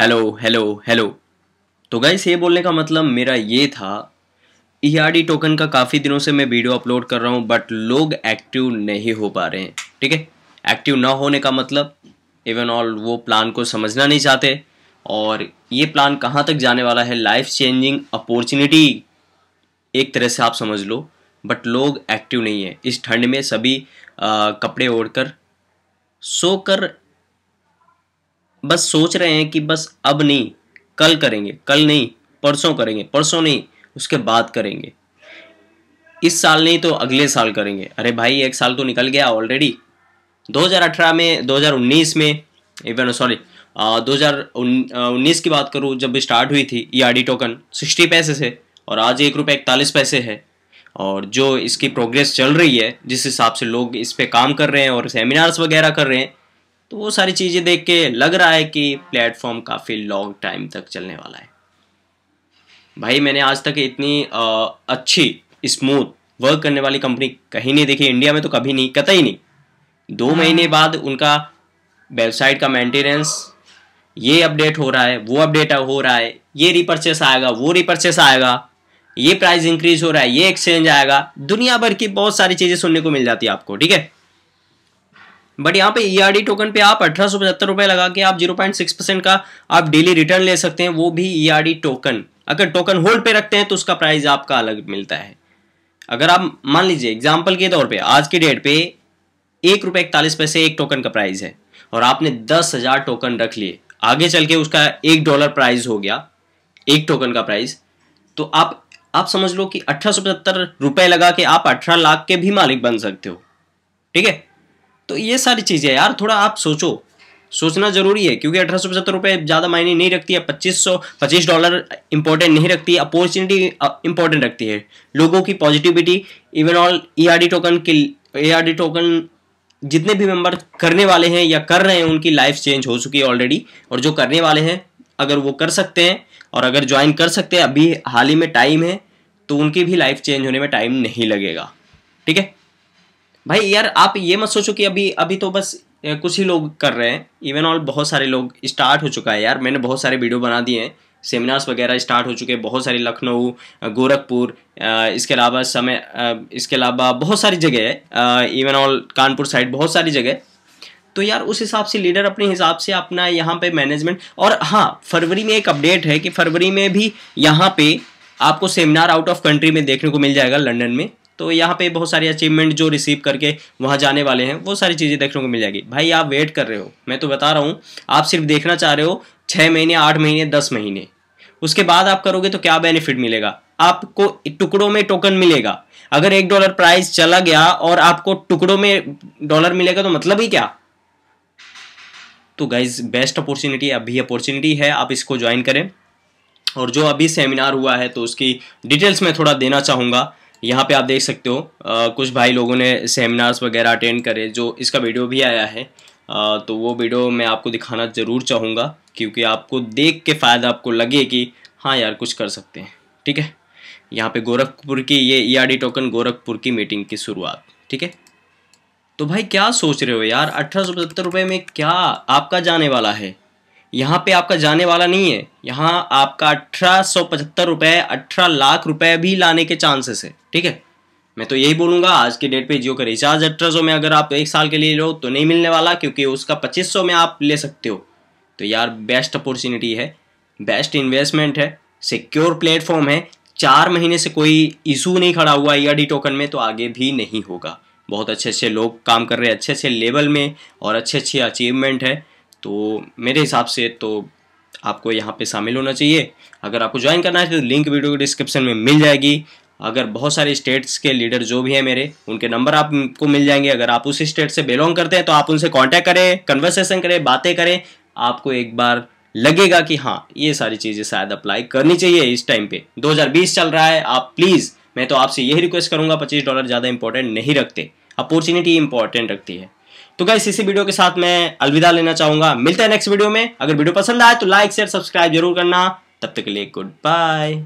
Hello hello hello तो guys ये बोलने का मतलब मेरा ये था ई e टोकन का काफ़ी दिनों से मैं वीडियो अपलोड कर रहा हूँ बट लोग एक्टिव नहीं हो पा रहे हैं ठीक है एक्टिव ना होने का मतलब इवन ऑल वो प्लान को समझना नहीं चाहते और ये प्लान कहाँ तक जाने वाला है लाइफ चेंजिंग अपॉर्चुनिटी एक तरह से आप समझ लो बट लोग एक्टिव नहीं है इस ठंड में सभी आ, कपड़े ओढ़ कर सोकर बस सोच रहे हैं कि बस अब नहीं कल करेंगे कल नहीं परसों करेंगे परसों नहीं उसके बाद करेंगे इस साल नहीं तो अगले साल करेंगे अरे भाई एक साल तो निकल गया ऑलरेडी 2018 में 2019 में इवन सॉरी uh, uh, दो uh, उन्नीस की बात करूँ जब स्टार्ट हुई थी ई आर टोकन सिक्सटी पैसे से और आज एक रुपये इकतालीस पैसे है और जो इसकी प्रोग्रेस चल रही है जिस हिसाब से लोग इस पर काम कर रहे हैं और सेमिनार्स वगैरह कर रहे हैं तो वो सारी चीज़ें देख के लग रहा है कि प्लेटफॉर्म काफ़ी लॉन्ग टाइम तक चलने वाला है भाई मैंने आज तक इतनी आ, अच्छी स्मूथ वर्क करने वाली कंपनी कहीं नहीं देखी इंडिया में तो कभी नहीं कतई नहीं दो हाँ। महीने बाद उनका वेबसाइट का मेंटेनेंस ये अपडेट हो रहा है वो अपडेट हो रहा है ये रिपर्चेस आएगा वो रिपर्चेस आएगा ये प्राइस इंक्रीज हो रहा है ये एक्सचेंज आएगा दुनिया भर की बहुत सारी चीज़ें सुनने को मिल जाती है आपको ठीक है बट यहाँ पे ई e टोकन पे आप अठारह सौ पचहत्तर लगा के आप जीरो पॉइंट सिक्स परसेंट का आप डेली रिटर्न ले सकते हैं वो भी ई e टोकन अगर टोकन होल्ड पे रखते हैं तो उसका प्राइस आपका अलग मिलता है अगर आप मान लीजिए एग्जाम्पल के तौर पर आज की डेट पे एक रुपए इकतालीस पैसे एक टोकन का प्राइस है और आपने दस हज़ार टोकन रख लिए आगे चल के उसका एक डॉलर प्राइस हो गया एक टोकन का प्राइस तो आप आप समझ लो कि अठारह सौ पचहत्तर लगा के आप अठारह लाख के भी मालिक बन सकते हो ठीक है तो ये सारी चीज़ें यार थोड़ा आप सोचो सोचना जरूरी है क्योंकि अठारह सौ पचहत्तर रुपये ज़्यादा मायने नहीं रखती है पच्चीस सौ पच्चीस डॉलर इंपॉर्टेंट नहीं रखती अपॉर्चुनिटी इंपॉर्टेंट रखती है लोगों की positivity even all E token के ए e टोकन जितने भी मेंबर करने वाले हैं या कर रहे हैं उनकी लाइफ चेंज हो चुकी है ऑलरेडी और जो करने वाले हैं अगर वो कर सकते हैं और अगर ज्वाइन कर सकते हैं अभी हाल ही में टाइम है तो उनकी भी लाइफ चेंज होने में टाइम नहीं लगेगा ठीक है भाई यार आप ये मत सोचो कि अभी अभी तो बस कुछ ही लोग कर रहे हैं इवन ऑल बहुत सारे लोग स्टार्ट हो चुका है यार मैंने बहुत सारे वीडियो बना दिए हैं सेमिनार्स वगैरह स्टार्ट हो चुके हैं बहुत सारे लखनऊ गोरखपुर इसके अलावा समय इसके अलावा बहुत सारी जगह है इवन ऑल कानपुर साइड बहुत सारी जगह तो यार उस हिसाब से लीडर अपने हिसाब से अपना यहाँ पे मैनेजमेंट और हाँ फरवरी में एक अपडेट है कि फरवरी में भी यहाँ पे आपको सेमिनार आउट ऑफ कंट्री में देखने को मिल जाएगा लंदन में तो यहाँ पे बहुत सारे अचीवमेंट जो रिसीव करके वहाँ जाने वाले हैं वो सारी चीज़ें देखने को मिल जाएगी भाई आप वेट कर रहे हो मैं तो बता रहा हूँ आप सिर्फ देखना चाह रहे हो छः महीने आठ महीने दस महीने उसके बाद आप करोगे तो क्या बेनिफिट मिलेगा आपको टुकड़ों में टोकन मिलेगा अगर एक डॉलर प्राइस चला गया और आपको टुकड़ों में डॉलर मिलेगा तो मतलब ही क्या तो गाइज बेस्ट अपॉर्चुनिटी अभी अपॉर्चुनिटी है आप इसको ज्वाइन करें और जो अभी सेमिनार हुआ है तो उसकी डिटेल्स मैं थोड़ा देना चाहूँगा यहाँ पे आप देख सकते हो आ, कुछ भाई लोगों ने सेमिनार्स वगैरह अटेंड करे जो इसका वीडियो भी आया है आ, तो वो वीडियो मैं आपको दिखाना ज़रूर चाहूँगा क्योंकि आपको देख के फ़ायदा आपको लगे कि हाँ यार कुछ कर सकते हैं ठीक है यहाँ पे गोरखपुर की ये ई e टोकन गोरखपुर की मीटिंग की शुरुआत ठीक है तो भाई क्या सोच रहे हो यार अठारह सौ पचहत्तर रुपये में क्या आपका जाने वाला है यहाँ पे आपका जाने वाला नहीं है यहाँ आपका अठारह सौ पचहत्तर रुपये अठारह लाख रुपए भी लाने के चांसेस है ठीक है मैं तो यही बोलूंगा आज के डेट पे जियो का रिचार्ज अठारह सौ में अगर आप एक साल के लिए लो तो नहीं मिलने वाला क्योंकि उसका पच्चीस सौ में आप ले सकते हो तो यार बेस्ट अपॉर्चुनिटी है बेस्ट इन्वेस्टमेंट है सिक्योर प्लेटफॉर्म है चार महीने से कोई इशू नहीं खड़ा हुआ ई डी टोकन में तो आगे भी नहीं होगा बहुत अच्छे अच्छे लोग काम कर रहे हैं अच्छे अच्छे लेवल में और अच्छे अच्छे अचीवमेंट है तो मेरे हिसाब से तो आपको यहाँ पे शामिल होना चाहिए अगर आपको ज्वाइन करना है तो लिंक वीडियो के डिस्क्रिप्शन में मिल जाएगी अगर बहुत सारे स्टेट्स के लीडर जो भी हैं मेरे उनके नंबर आपको मिल जाएंगे अगर आप उस स्टेट से बिलोंग करते हैं तो आप उनसे कांटेक्ट करें कन्वर्सेशन करें बातें करें आपको एक बार लगेगा कि हाँ ये सारी चीज़ें शायद अप्लाई करनी चाहिए इस टाइम पर दो चल रहा है आप प्लीज़ मैं तो आपसे यही रिक्वेस्ट करूँगा पच्चीस डॉलर ज़्यादा इंपॉर्टेंट नहीं रखते अपॉर्चुनिटी इंपॉर्टेंट रखती है तो गाइस इसी वीडियो के साथ मैं अलविदा लेना चाहूंगा मिलते हैं नेक्स्ट वीडियो में अगर वीडियो पसंद आए तो लाइक शेयर सब्सक्राइब जरूर करना तब तक के लिए गुड बाय